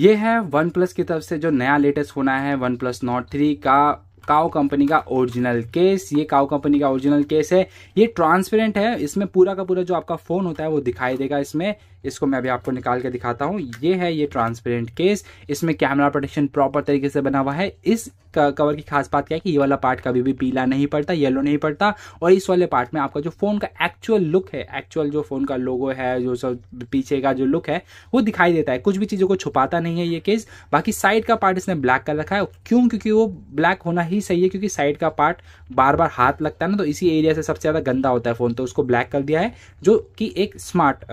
ये है one plus की तरफ से जो नया लेटेस्ट होना है वन प्लस नॉट थ्री का काओ कंपनी का ओरिजिनल केस ये काओ कंपनी का ओरिजिनल केस है ये ट्रांसपेरेंट है इसमें पूरा का पूरा जो आपका फ़ोन होता है वो दिखाई देगा इसमें इसको मैं अभी आपको निकाल के दिखाता हूँ ये है ये ट्रांसपेरेंट केस इसमें कैमरा प्रोटेक्शन प्रॉपर तरीके से बना हुआ है इस कवर की खास बात क्या है कि ये वाला पार्ट कभी भी पीला नहीं पड़ता येलो नहीं पड़ता और इस वाले पार्ट में आपका जो फ़ोन का एक्चुअल लुक है एक्चुअल जो फ़ोन का लोगो है जो सब पीछे का जो लुक है वो दिखाई देता है कुछ भी चीज़ों को छुपाता नहीं है ये केस बाकी साइड का पार्ट इसने ब्लैक कर रखा है क्यों क्योंकि वो ब्लैक होना ही सही है क्योंकि साइड का पार्ट बार बार हाथ लगता है ना तो इसी एरिया से सबसे ज़्यादा गंदा होता है फ़ोन तो उसको ब्लैक कर दिया है जो कि एक स्मार्ट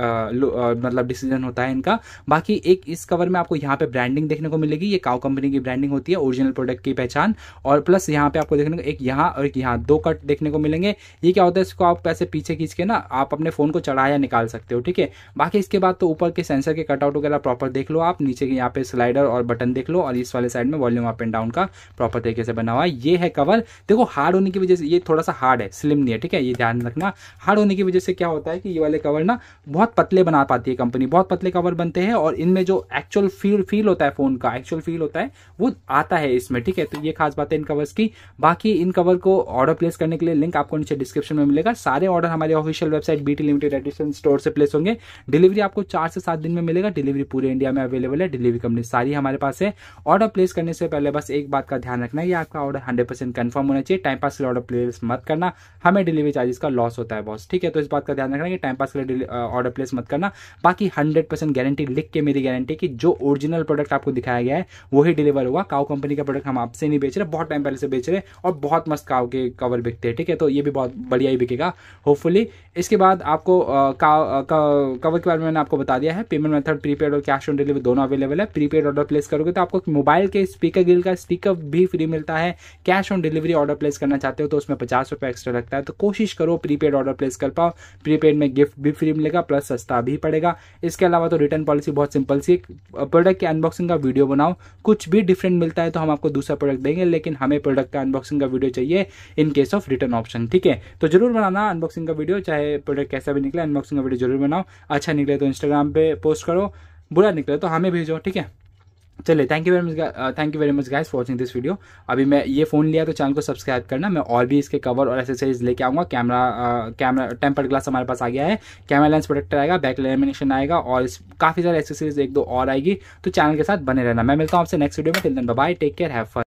मतलब डिसीजन होता है इनका बाकी एक इस कवर में आपको यहाँ पे ब्रांडिंग देखने को मिलेगी ये काउ कंपनी की ब्रांडिंग होती है ओरिजिनल प्रोडक्ट की पहचान और प्लस यहाँ पे आपको देखने को एक यहाँ और एक यहाँ दो कट देखने को मिलेंगे ये क्या होता है इसको आप ऐसे पीछे खींच के ना आप अपने फ़ोन को चढ़ा या निकाल सकते हो ठीक है बाकी इसके बाद तो ऊपर के सेंसर के कटआउट वगैरह प्रॉपर देख लो आप नीचे के यहाँ पे स्लाइडर और बटन देख लो और इस वाले साइड में वॉल्यूम अप एंड डाउन का प्रॉपर तरीके से बना हुआ है भाई ये है कवर देखो हार्ड होने की वजह से ये थोड़ा सा हार्ड है स्लिम नहीं है ठीक है ये ध्यान रखना हार्ड होने की वजह से क्या होता है कि ये वाले कवर ना बहुत पतले बना पाती है कंपनी बहुत पतले कवर बनते हैं और इनमें जो एक्चुअल फील फील होता है फोन का एक्चुअल फील होता है वो आता है इसमें ठीक है तो ये खास बात है इन कवर्स की बाकी इन कवर को ऑर्डर प्लेस करने के लिए लिंक आपको नीचे डिस्क्रिप्शन में मिलेगा सारे ऑर्डर हमारे official website BT limited edition store से प्लेस होंगे डिलीवरी आपको चार से सात दिन में मिलेगा डिलीवरी पूरे इंडिया में अवेलेबल है डिलीवरी कंपनी सारी हमारे पास है ऑर्डर प्लेस करने से पहले बस एक बात का ध्यान रखना है ये आपका ऑर्डर है हंड्रेड परसेंट कन्फर्म होना चाहिए टाइम पास के ऑर्डर प्लेस मत करना हमें डिलीवरी चार्जेस का लॉस होता है बॉस ठीक है तो इस बात का ध्यान रखना कि टाइम पास के ऑर्डर प्लेस मत करना बाकी हंड्रेड परसेंट गारंटी लिख के मेरी गारंटी कि जो ओरिजिनल प्रोडक्ट आपको दिखाया गया है वही डिलीवर होगा काउ कंपनी का प्रोडक्ट हम आपसे नहीं बेच रहे बहुत टाइम पहले से बेच रहे और बहुत मस्त काउ के कवर बिकते हैं ठीक है तो ये भी बहुत बढ़िया ही बिकेगा होपफुली इसके बाद आपको कवर के बारे में मैंने आपको बता दिया है पेमेंट मेथड प्रीपेड और कैश ऑन डिलीवरी दोनों अवेलेबल है प्रीपेड ऑर्डर प्लेस करोगे तो आपको मोबाइल के स्पीकर ग्रिल का स्पीकर भी फ्री मिलता है cash on delivery order place करना चाहते हो तो उसमें पचास रुपये एक्स्ट्रा लगता है तो कोशिश करो प्रीपेड ऑर्डर प्लेस कर पाओ प्रीपेड में गिफ्ट भी फ्री मिलेगा प्लस सस्ता भी पड़ेगा इसके अलावा तो रिटर्न पॉलिसी बहुत सिंपल सी प्रोडक्ट के अनबॉक्सिंग का वीडियो बनाओ कुछ भी डिफरेंट मिलता है तो हम आपको दूसरा प्रोडक्ट देंगे लेकिन हमें प्रोडक्ट का अनबॉक्सिंग का वीडियो चाहिए in case of return option ठीक है तो जरूर बनाना अनबॉक्सिंग का वीडियो चाहे प्रोडक्ट कैसा भी निकले अनबॉक्सिंग का वीडियो जरूर बनाओ अच्छा निकले तो इंस्टाग्राम पे पोस्ट करो बुरा निकले तो हमें भेजो ठीक है चलिए thank you very much thank you very much guys for watching this video अभी मैं ये फ़ोन लिया तो चैनल को सब्सक्राइब करना मैं और भी इसके कवर और एसेसरीज लेके आऊँगा कैमरा कैमरा टेम्पर ग्लास हमारे पास आ गया है कैमरा लेंस प्रोटेक्टर आएगा बैक लेमिनेशन आएगा और काफ़ी सारे एसेसरीज एक दो और आएगी तो चैनल के साथ बने रहना मैं मिलता हूँ आपसे नेक्स्ट वीडियो में till bye take care have fun